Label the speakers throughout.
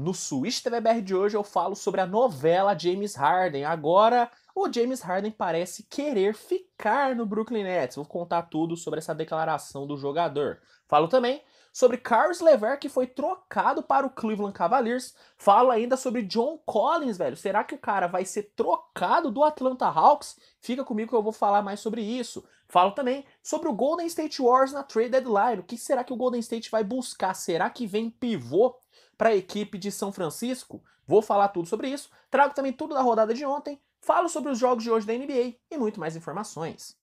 Speaker 1: No Switch TV de hoje eu falo sobre a novela James Harden. Agora, o James Harden parece querer ficar no Brooklyn Nets. Vou contar tudo sobre essa declaração do jogador. Falo também sobre Carlos Lever, que foi trocado para o Cleveland Cavaliers. Falo ainda sobre John Collins, velho. Será que o cara vai ser trocado do Atlanta Hawks? Fica comigo que eu vou falar mais sobre isso. Falo também sobre o Golden State Wars na trade deadline. O que será que o Golden State vai buscar? Será que vem pivô? para a equipe de São Francisco. Vou falar tudo sobre isso. Trago também tudo da rodada de ontem, falo sobre os jogos de hoje da NBA e muito mais informações.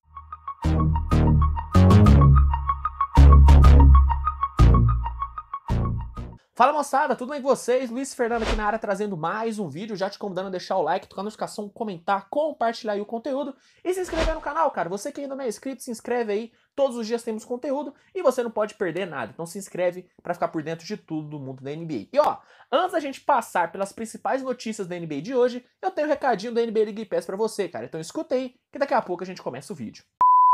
Speaker 1: Fala moçada, tudo bem com vocês? Luiz Fernando aqui na área trazendo mais um vídeo, já te convidando a deixar o like, tocar a notificação, comentar, compartilhar o conteúdo e se inscrever no canal, cara. Você que ainda não é inscrito, se inscreve aí, todos os dias temos conteúdo e você não pode perder nada. Então se inscreve para ficar por dentro de tudo do mundo da NBA. E ó, antes da gente passar pelas principais notícias da NBA de hoje, eu tenho um recadinho da NBA League Pass para você, cara. Então escuta aí, que daqui a pouco a gente começa o vídeo.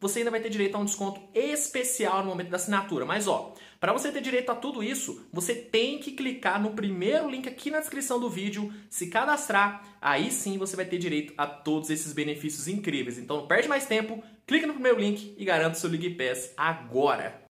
Speaker 1: você ainda vai ter direito a um desconto especial no momento da assinatura. Mas ó, para você ter direito a tudo isso, você tem que clicar no primeiro link aqui na descrição do vídeo, se cadastrar, aí sim você vai ter direito a todos esses benefícios incríveis. Então não perde mais tempo, clica no primeiro link e garanta o seu League Pass agora.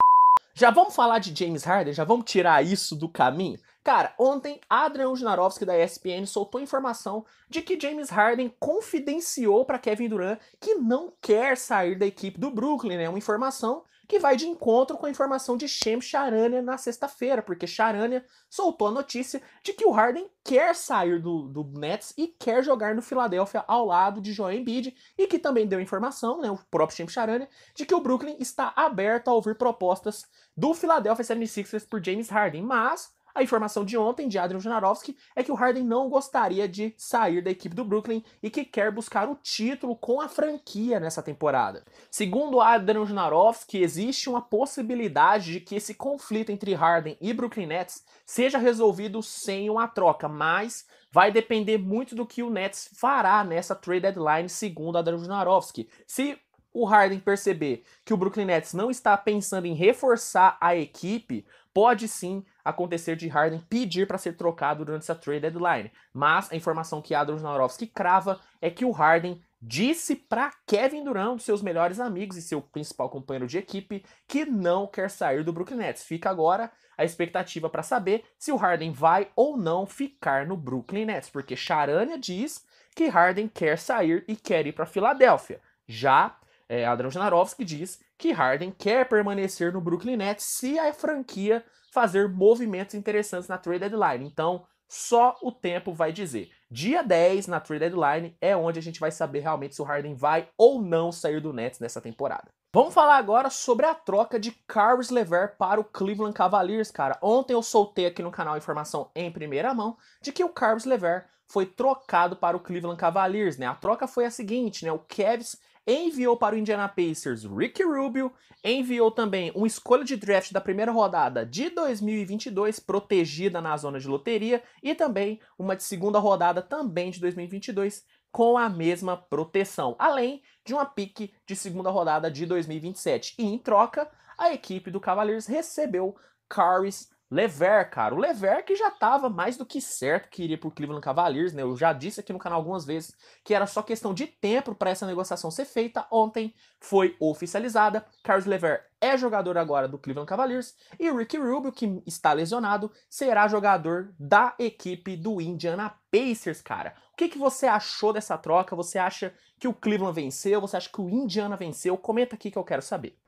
Speaker 1: Já vamos falar de James Harden? Já vamos tirar isso do caminho? Cara, ontem Adrian Ujnarovski da ESPN soltou informação de que James Harden confidenciou para Kevin Durant que não quer sair da equipe do Brooklyn, né? Uma informação que vai de encontro com a informação de Shem Charania na sexta-feira, porque Charania soltou a notícia de que o Harden quer sair do, do Nets e quer jogar no Filadélfia ao lado de Joel Embiid, e que também deu informação, né, o próprio Shem Charania, de que o Brooklyn está aberto a ouvir propostas do Philadelphia 76ers por James Harden, mas a informação de ontem de Adrian Janarovski é que o Harden não gostaria de sair da equipe do Brooklyn e que quer buscar o título com a franquia nessa temporada. Segundo Adrian Janarovski, existe uma possibilidade de que esse conflito entre Harden e Brooklyn Nets seja resolvido sem uma troca, mas vai depender muito do que o Nets fará nessa trade deadline, segundo Adrian Janarovski. Se o Harden perceber que o Brooklyn Nets não está pensando em reforçar a equipe, pode sim acontecer de Harden pedir para ser trocado durante essa trade deadline. Mas a informação que Adam Narowski crava é que o Harden disse para Kevin Durant, seus melhores amigos e seu principal companheiro de equipe, que não quer sair do Brooklyn Nets. Fica agora a expectativa para saber se o Harden vai ou não ficar no Brooklyn Nets, porque Charania diz que Harden quer sair e quer ir para Filadélfia. Já é, Adrian Janarovski diz que Harden quer permanecer no Brooklyn Nets se a franquia fazer movimentos interessantes na trade deadline. Então, só o tempo vai dizer. Dia 10 na trade deadline é onde a gente vai saber realmente se o Harden vai ou não sair do Nets nessa temporada. Vamos falar agora sobre a troca de Carlos Lever para o Cleveland Cavaliers, cara. Ontem eu soltei aqui no canal informação em primeira mão de que o Carlos Lever foi trocado para o Cleveland Cavaliers, né? A troca foi a seguinte, né? O Cavs enviou para o Indiana Pacers Ricky Rubio, enviou também uma escolha de draft da primeira rodada de 2022 protegida na zona de loteria e também uma de segunda rodada também de 2022 com a mesma proteção, além de uma pique de segunda rodada de 2027. E em troca, a equipe do Cavaliers recebeu Caris Lever, cara. O Lever que já estava mais do que certo que iria pro Cleveland Cavaliers, né? Eu já disse aqui no canal algumas vezes que era só questão de tempo para essa negociação ser feita. Ontem foi oficializada. Carlos Lever é jogador agora do Cleveland Cavaliers e Ricky Rubio, que está lesionado, será jogador da equipe do Indiana Pacers, cara. O que, que você achou dessa troca? Você acha que o Cleveland venceu? Você acha que o Indiana venceu? Comenta aqui que eu quero saber.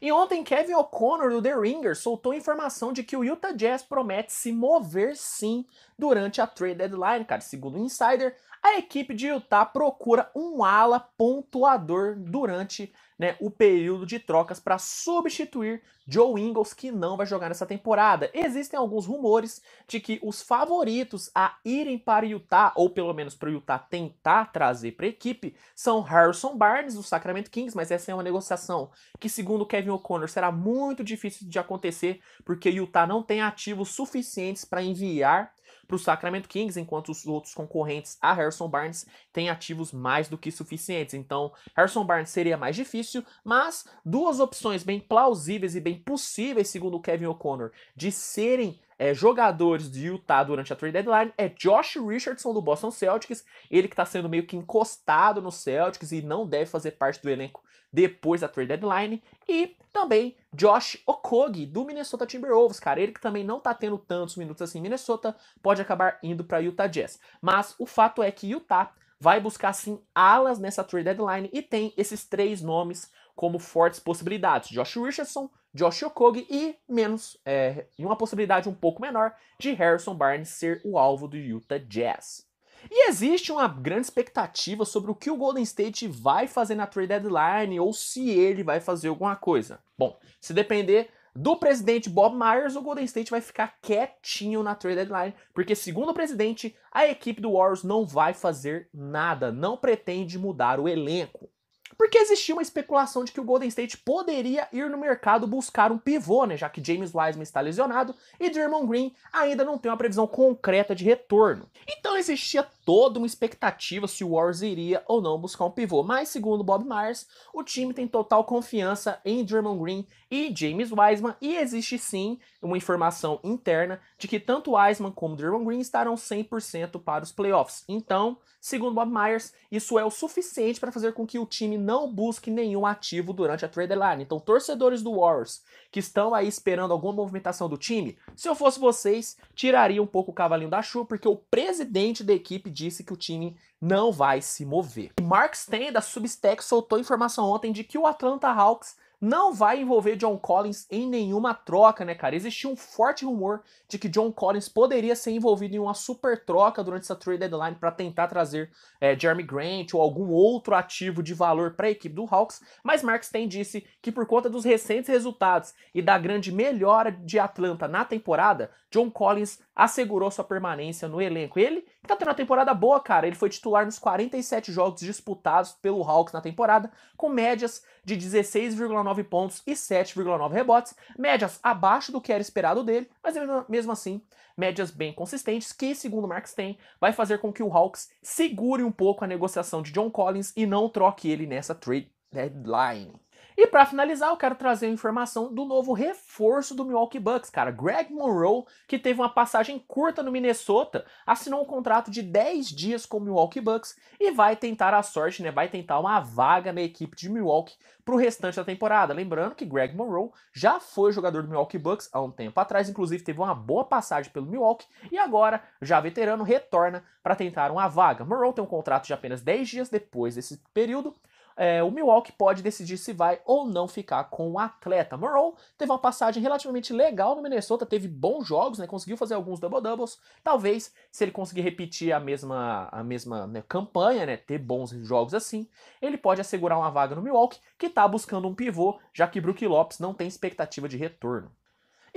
Speaker 1: E ontem Kevin O'Connor do The Ringer soltou informação de que o Utah Jazz promete se mover sim durante a trade deadline, cara. Segundo o Insider, a equipe de Utah procura um ala pontuador durante né, o período de trocas para substituir Joe Ingles, que não vai jogar nessa temporada. Existem alguns rumores de que os favoritos a irem para Utah, ou pelo menos para Utah tentar trazer para a equipe, são Harrison Barnes, do Sacramento Kings, mas essa é uma negociação que, segundo Kevin O'Connor, será muito difícil de acontecer, porque Utah não tem ativos suficientes para enviar para o Sacramento Kings, enquanto os outros concorrentes a Harrison Barnes têm ativos mais do que suficientes. Então, Harrison Barnes seria mais difícil, mas duas opções bem plausíveis e bem possíveis, segundo o Kevin O'Connor, de serem é, jogadores de Utah durante a trade deadline é Josh Richardson do Boston Celtics, ele que está sendo meio que encostado no Celtics e não deve fazer parte do elenco depois da trade deadline, e também Josh Okogi, do Minnesota Timberwolves, cara. Ele que também não tá tendo tantos minutos assim. Minnesota pode acabar indo para Utah Jazz. Mas o fato é que Utah vai buscar sim alas nessa trade deadline e tem esses três nomes como fortes possibilidades: Josh Richardson, Josh Okogie e menos, é, e uma possibilidade um pouco menor de Harrison Barnes ser o alvo do Utah Jazz. E existe uma grande expectativa sobre o que o Golden State vai fazer na trade deadline ou se ele vai fazer alguma coisa. Bom, se depender do presidente Bob Myers, o Golden State vai ficar quietinho na trade deadline, porque segundo o presidente, a equipe do Warriors não vai fazer nada, não pretende mudar o elenco. Porque existia uma especulação de que o Golden State poderia ir no mercado buscar um pivô, né, já que James Wiseman está lesionado e Draymond Green ainda não tem uma previsão concreta de retorno. Então existia toda uma expectativa se o Warriors iria ou não buscar um pivô. Mas, segundo Bob Myers, o time tem total confiança em Draymond Green e James Wiseman e existe sim uma informação interna de que tanto Wiseman como Draymond Green estarão 100% para os playoffs. Então, segundo Bob Myers, isso é o suficiente para fazer com que o time não busque nenhum ativo durante a trade deadline. Então, torcedores do Warriors que estão aí esperando alguma movimentação do time, se eu fosse vocês, tiraria um pouco o cavalinho da chuva, porque o presidente da equipe disse que o time não vai se mover. Mark Stein da Substack soltou informação ontem de que o Atlanta Hawks não vai envolver John Collins em nenhuma troca, né, cara? Existia um forte rumor de que John Collins poderia ser envolvido em uma super troca durante essa trade deadline para tentar trazer é, Jeremy Grant ou algum outro ativo de valor para a equipe do Hawks, mas Mark Stein disse que por conta dos recentes resultados e da grande melhora de Atlanta na temporada, John Collins assegurou sua permanência no elenco. Ele tá tendo uma temporada boa, cara. Ele foi titular nos 47 jogos disputados pelo Hawks na temporada, com médias de 16,9 pontos e 7,9 rebotes, médias abaixo do que era esperado dele, mas mesmo assim, médias bem consistentes, que, segundo Marx tem, vai fazer com que o Hawks segure um pouco a negociação de John Collins e não troque ele nessa trade deadline. E para finalizar, eu quero trazer a informação do novo reforço do Milwaukee Bucks, cara. Greg Monroe, que teve uma passagem curta no Minnesota, assinou um contrato de 10 dias com o Milwaukee Bucks e vai tentar a sorte, né? Vai tentar uma vaga na equipe de Milwaukee para o restante da temporada. Lembrando que Greg Monroe já foi jogador do Milwaukee Bucks há um tempo atrás, inclusive teve uma boa passagem pelo Milwaukee e agora, já veterano, retorna para tentar uma vaga. Monroe tem um contrato de apenas 10 dias depois desse período é, o Milwaukee pode decidir se vai ou não ficar com o atleta. Morrow teve uma passagem relativamente legal no Minnesota, teve bons jogos, né? Conseguiu fazer alguns double-doubles. Talvez, se ele conseguir repetir a mesma, a mesma né, campanha, né? Ter bons jogos assim, ele pode assegurar uma vaga no Milwaukee, que está buscando um pivô, já que Brook Lopes não tem expectativa de retorno.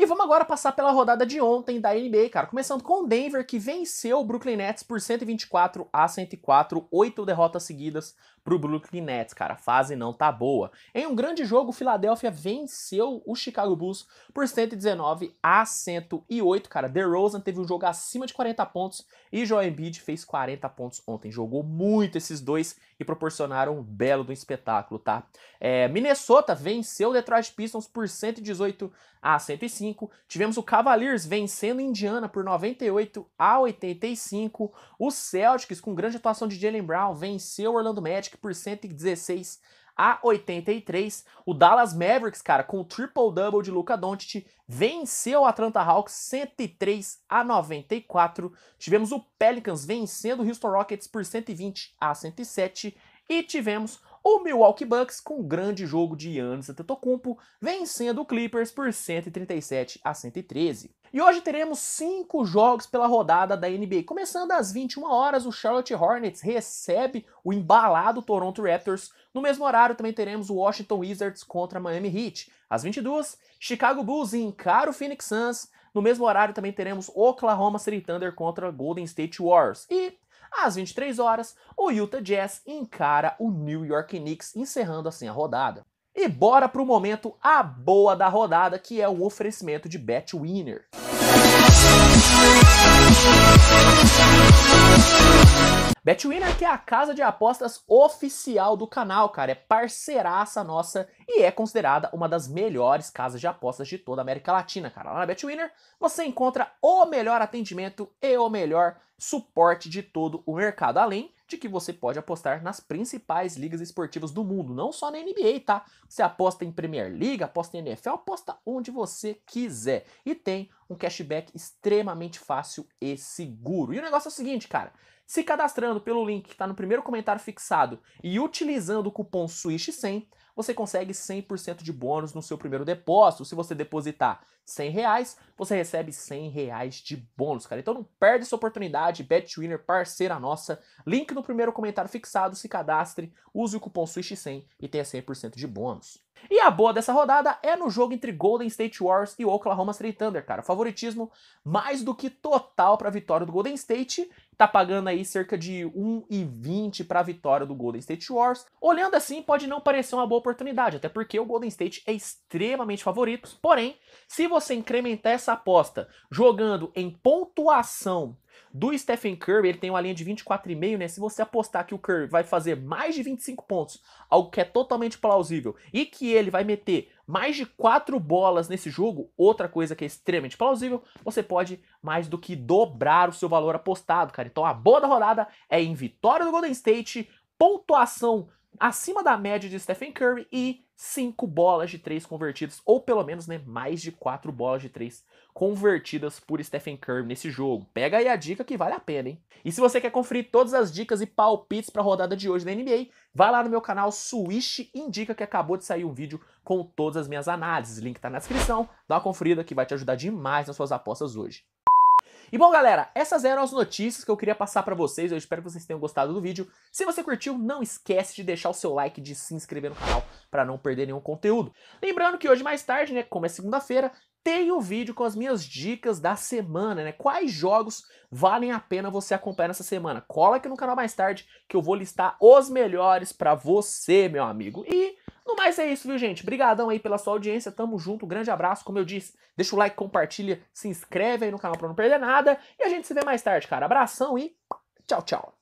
Speaker 1: E vamos agora passar pela rodada de ontem da NBA, cara. Começando com o Denver, que venceu o Brooklyn Nets por 124 a 104, oito derrotas seguidas pro Brooklyn Nets, cara. A fase não tá boa. Em um grande jogo, o Philadelphia venceu o Chicago Bulls por 119 a 108, cara. DeRozan teve um jogo acima de 40 pontos e Joel Embiid fez 40 pontos ontem. Jogou muito esses dois e proporcionaram um belo do espetáculo, tá? É, Minnesota venceu o Detroit Pistons por 118 a 105. 85. Tivemos o Cavaliers vencendo Indiana por 98 a 85. O Celtics, com grande atuação de Jalen Brown, venceu o Orlando Magic por 116 a 83. O Dallas Mavericks, cara, com o triple-double de Luca Doncic, venceu o Atlanta Hawks 103 a 94. Tivemos o Pelicans vencendo o Houston Rockets por 120 a 107 e tivemos o Milwaukee Bucks, com um grande jogo de Yannis Antetokounmpo, vencendo o Clippers por 137 a 113. E hoje teremos cinco jogos pela rodada da NBA. Começando às 21 horas, o Charlotte Hornets recebe o embalado Toronto Raptors. No mesmo horário, também teremos o Washington Wizards contra Miami Heat. Às 22, Chicago Bulls encara o Phoenix Suns. No mesmo horário, também teremos Oklahoma City Thunder contra Golden State Warriors. E às 23 horas, o Utah Jazz encara o New York Knicks, encerrando assim a rodada. E bora pro momento a boa da rodada, que é o oferecimento de Bet Winner. BetWinner que é a casa de apostas oficial do canal, cara, é parceiraça nossa e é considerada uma das melhores casas de apostas de toda a América Latina, cara. Lá na BetWinner você encontra o melhor atendimento e o melhor suporte de todo o mercado, além de que você pode apostar nas principais ligas esportivas do mundo, não só na NBA, tá? Você aposta em Premier League, aposta em NFL, aposta onde você quiser. E tem um cashback extremamente fácil e seguro. E o negócio é o seguinte, cara, se cadastrando pelo link que está no primeiro comentário fixado e utilizando o cupom SWISH100, você consegue 100% de bônus no seu primeiro depósito. Se você depositar 100 reais, você recebe 100 reais de bônus, cara. Então não perde essa oportunidade, BetWinner, parceira nossa. Link no primeiro comentário fixado, se cadastre, use o cupom SWISH100 e tenha 100% de bônus. E a boa dessa rodada é no jogo entre Golden State Warriors e Oklahoma State Thunder, cara. Favoritismo mais do que total para a vitória do Golden State. Tá pagando aí cerca de 1,20 para a vitória do Golden State Warriors. Olhando assim, pode não parecer uma boa oportunidade, até porque o Golden State é extremamente favorito. Porém, se você incrementar essa aposta jogando em pontuação do Stephen Curry, ele tem uma linha de 24,5, né? Se você apostar que o Curry vai fazer mais de 25 pontos, algo que é totalmente plausível, e que ele vai meter mais de 4 bolas nesse jogo, outra coisa que é extremamente plausível, você pode mais do que dobrar o seu valor apostado, cara. Então a boa da rodada é em vitória do Golden State, pontuação acima da média de Stephen Curry e 5 bolas de 3 convertidas, ou pelo menos né, mais de 4 bolas de 3 convertidas por Stephen Curry nesse jogo. Pega aí a dica que vale a pena, hein? E se você quer conferir todas as dicas e palpites para a rodada de hoje da NBA, vai lá no meu canal Switch Indica que acabou de sair um vídeo com todas as minhas análises. Link tá na descrição, dá uma conferida que vai te ajudar demais nas suas apostas hoje. E bom, galera, essas eram as notícias que eu queria passar para vocês. Eu espero que vocês tenham gostado do vídeo. Se você curtiu, não esquece de deixar o seu like, de se inscrever no canal para não perder nenhum conteúdo. Lembrando que hoje mais tarde, né, como é segunda-feira, tem o vídeo com as minhas dicas da semana, né? Quais jogos valem a pena você acompanhar nessa semana? Cola aqui no canal mais tarde que eu vou listar os melhores para você, meu amigo. E no mais é isso, viu, gente? Obrigadão aí pela sua audiência, tamo junto, grande abraço, como eu disse, deixa o like, compartilha, se inscreve aí no canal pra não perder nada, e a gente se vê mais tarde, cara. Abração e tchau, tchau.